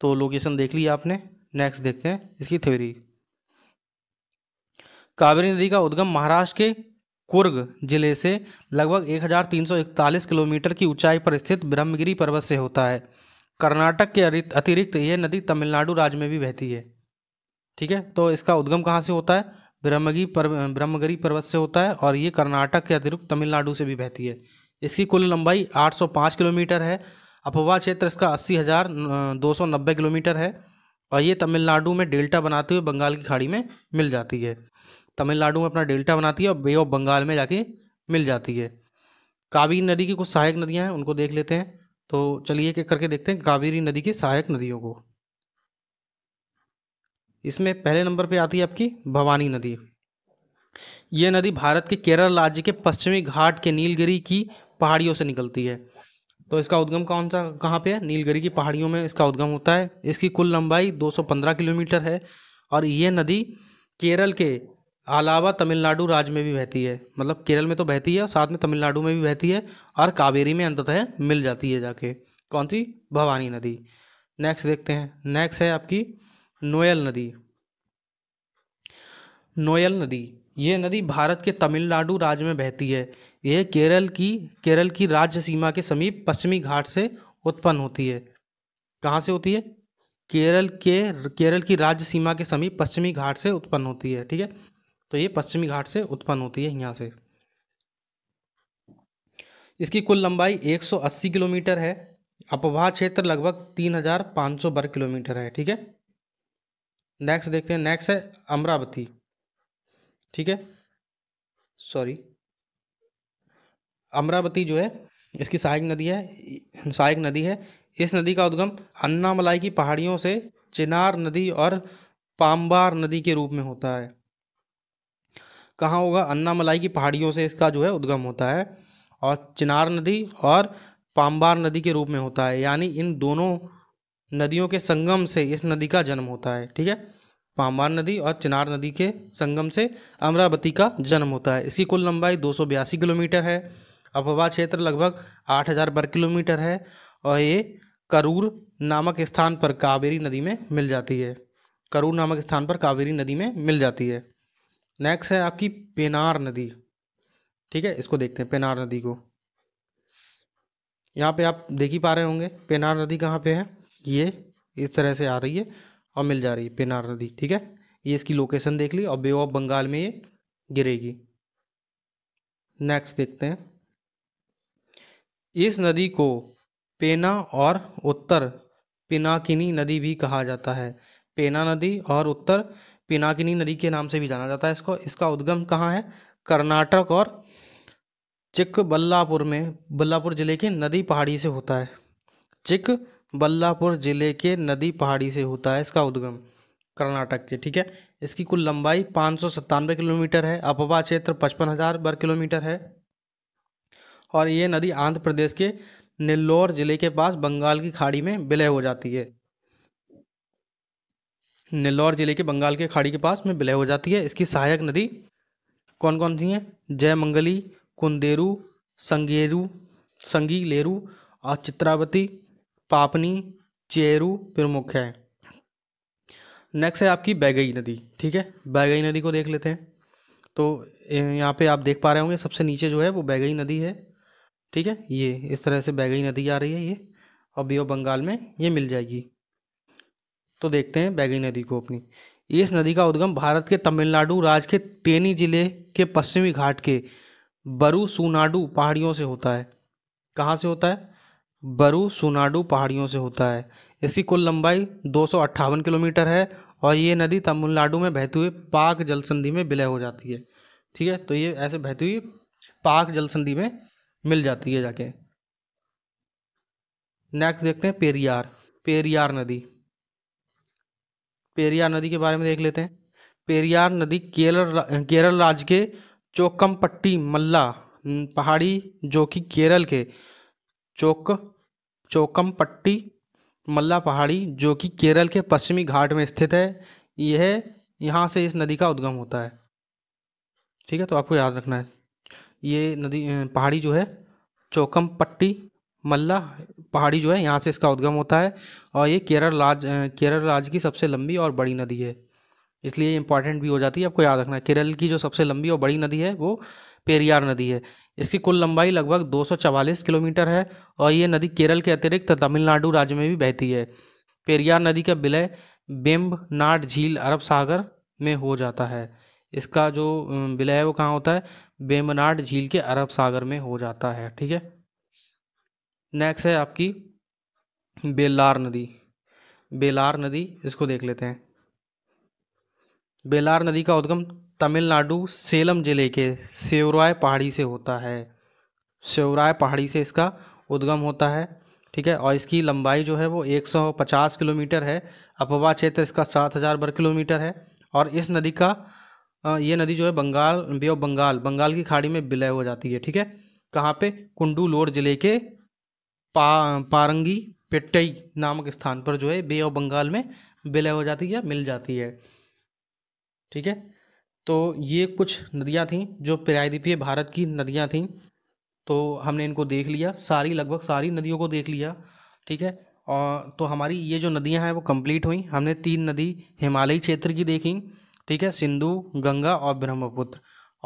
तो लोकेशन देख लिया आपने नेक्स्ट देखते हैं इसकी थ्योरी कावेरी नदी का उद्गम महाराष्ट्र के कुर्ग जिले से लगभग 1341 किलोमीटर की ऊंचाई पर स्थित ब्रह्मगिरी पर्वत से होता है कर्नाटक के अतिरिक्त यह नदी तमिलनाडु राज्य में भी बहती है ठीक है तो इसका उद्गम कहाँ से होता है ब्रह्मगी पर्व ब्रह्मगिरी पर्वत से होता है और ये कर्नाटक के अतिरिक्त तमिलनाडु से भी बहती है इसकी कुल लंबाई 805 किलोमीटर है अपवा क्षेत्र इसका अस्सी हज़ार दो सौ नब्बे किलोमीटर है और ये तमिलनाडु में डेल्टा बनाते हुए बंगाल की खाड़ी में मिल जाती है तमिलनाडु में अपना डेल्टा बनाती है और बे ऑफ बंगाल में जाके मिल जाती है कावेरी नदी की कुछ सहायक नदियाँ हैं उनको देख लेते हैं तो चलिए एक करके देखते हैं कावेरी नदी की सहायक नदियों को इसमें पहले नंबर पे आती है आपकी भवानी नदी ये नदी भारत के केरल राज्य के पश्चिमी घाट के नीलगिरी की पहाड़ियों से निकलती है तो इसका उद्गम कौन सा कहाँ पे है नीलगिरी की पहाड़ियों में इसका उद्गम होता है इसकी कुल लंबाई 215 किलोमीटर है और ये नदी केरल के अलावा तमिलनाडु राज्य में भी बहती है मतलब केरल में तो बहती है और साथ में तमिलनाडु में भी बहती है और कावेरी में अंततः मिल जाती है जाके कौन सी भवानी नदी नेक्स्ट देखते हैं नेक्स्ट है आपकी नोयल नदी नोयल नदी ये नदी भारत के तमिलनाडु राज्य में बहती है यह केरल की केरल की राज्य सीमा के समीप पश्चिमी घाट से उत्पन्न होती है कहाँ से होती है केरल के केरल की राज्य सीमा के समीप पश्चिमी घाट से उत्पन्न होती है ठीक है तो ये पश्चिमी घाट से उत्पन्न होती है यहाँ से इसकी कुल लंबाई 180 किलोमीटर है अपवाह क्षेत्र लगभग 3500 वर्ग किलोमीटर है ठीक है नेक्स्ट देखते हैं नेक्स्ट है अमरावती ठीक है सॉरी अमरावती जो है इसकी सहायक नदी है सहायक नदी है इस नदी का उद्गम अन्नामलाई की पहाड़ियों से चिनार नदी और पाम्बार नदी के रूप में होता है कहाँ होगा अन्नामलाई की पहाड़ियों से इसका जो है उद्गम होता है और चिनार नदी और पाम्बार नदी के रूप में होता है यानी इन दोनों नदियों के संगम से इस नदी का जन्म होता है ठीक है पामवार नदी और चिनार नदी के संगम से अमरावती का जन्म होता है इसकी कुल लंबाई दो किलोमीटर है अफवाह क्षेत्र लगभग 8000 वर्ग किलोमीटर है और ये करूर नामक स्थान पर कावेरी नदी में मिल जाती है करूर नामक स्थान पर कावेरी नदी में मिल जाती है नेक्स्ट है आपकी पेनार नदी ठीक है इसको देखते हैं पेनार नदी को यहाँ पे आप देख ही पा रहे होंगे पेनार नदी कहाँ पे है ये इस तरह से आ रही है और मिल जा रही है पेनार नदी ठीक है ये इसकी लोकेशन देख ली और बे ऑफ बंगाल में ये गिरेगी नेक्स्ट देखते हैं इस नदी को पेना और उत्तर पिनाकिनी नदी भी कहा जाता है पेना नदी और उत्तर पिनाकिनी नदी के नाम से भी जाना जाता है इसको इसका उद्गम कहाँ है कर्नाटक और चिकबल्लापुर में बल्लापुर जिले के नदी पहाड़ी से होता है चिक बल्लापुर जिले के नदी पहाड़ी से होता है इसका उद्गम कर्नाटक के ठीक है इसकी कुल लंबाई पाँच सौ सत्तानवे किलोमीटर है अपवा क्षेत्र पचपन हज़ार वर्ग किलोमीटर है और ये नदी आंध्र प्रदेश के नेल्लोर जिले के पास बंगाल की खाड़ी में विलय हो जाती है नेल्लोर जिले के बंगाल के खाड़ी के पास में विलय हो जाती है इसकी सहायक नदी कौन कौन सी हैं जयमंगली कुंदेरू संगेरू संगी लेरू और चित्रावती पापनी चेरू प्रमुख है नेक्स्ट है आपकी बैगई नदी ठीक है बैगई नदी को देख लेते हैं तो यहाँ पे आप देख पा रहे होंगे सबसे नीचे जो है वो बैगई नदी है ठीक है ये इस तरह से बैगई नदी आ रही है ये और बी बंगाल में ये मिल जाएगी तो देखते हैं बैगई नदी को अपनी इस नदी का उद्गम भारत के तमिलनाडु राज्य के तेनी जिले के पश्चिमी घाट के बरू सुनाडू पहाड़ियों से होता है कहाँ से होता है बरु बरूसुनाडु पहाड़ियों से होता है इसकी कुल लंबाई दो सौ अट्ठावन किलोमीटर है और ये नदी तमिलनाडु में बहती हुई पाक जल संधि में विलय हो जाती है ठीक है तो ये ऐसे बहती हुई पाक जल संधि में मिल जाती है जाके नेक्स्ट देखते हैं पेरियार पेरियार नदी पेरियार नदी के बारे में देख लेते हैं पेरियार नदी केरल केरल राज्य के चोकमपट्टी मल्ला पहाड़ी जो कि केरल के चोक चोकमपट्टी मल्ला पहाड़ी जो कि केरल के पश्चिमी घाट में स्थित है यह यहाँ से इस नदी का उद्गम होता है ठीक है तो आपको याद रखना है ये नदी पहाड़ी जो है पट्टी मल्ला पहाड़ी जो है यहाँ से इसका उद्गम होता है और ये केरल राज केरल राज्य की सबसे लंबी और बड़ी नदी है इसलिए इंपॉर्टेंट भी हो जाती है आपको याद रखना है केरल की जो सबसे लंबी और बड़ी नदी है वो पेरियार नदी है इसकी कुल लंबाई लगभग दो किलोमीटर है और ये नदी केरल के अतिरिक्त तमिलनाडु राज्य में भी बहती है पेरियार नदी का विलय बेम्बनाड झील अरब सागर में हो जाता है इसका जो विलय है वो कहाँ होता है बेम्बनाड झील के अरब सागर में हो जाता है ठीक है नेक्स्ट है आपकी बेलार नदी बेलार नदी इसको देख लेते हैं बेलार नदी का उद्गम तमिलनाडु सेलम ज़िले के सेवराय पहाड़ी से होता है सेवराय पहाड़ी से इसका उद्गम होता है ठीक है और इसकी लंबाई जो है वो 150 किलोमीटर है अपवा क्षेत्र इसका 7000 वर्ग किलोमीटर है और इस नदी का ये नदी जो है बंगाल बे ऑफ बंगाल बंगाल की खाड़ी में विलय हो जाती है ठीक है कहाँ पे कुंडूलोर जिले के पा, पारंगी पेट्टई नामक स्थान पर जो है बे ऑफ बंगाल में विलय हो जाती है मिल जाती है ठीक है तो ये कुछ नदियाँ थीं जो प्रायद्वीपीय भारत की नदियाँ थीं तो हमने इनको देख लिया सारी लगभग सारी नदियों को देख लिया ठीक है और तो हमारी ये जो नदियाँ हैं वो कंप्लीट हुई हमने तीन नदी हिमालयी क्षेत्र की देखी ठीक है सिंधु गंगा और ब्रह्मपुत्र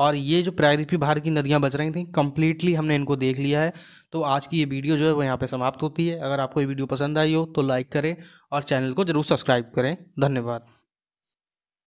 और ये जो प्रायद्वीपीय भारत की नदियाँ बच रही थी कम्प्लीटली हमने इनको देख लिया है तो आज की ये वीडियो जो है वो यहाँ पे समाप्त होती है अगर आपको ये वीडियो पसंद आई हो तो लाइक करें और चैनल को ज़रूर सब्सक्राइब करें धन्यवाद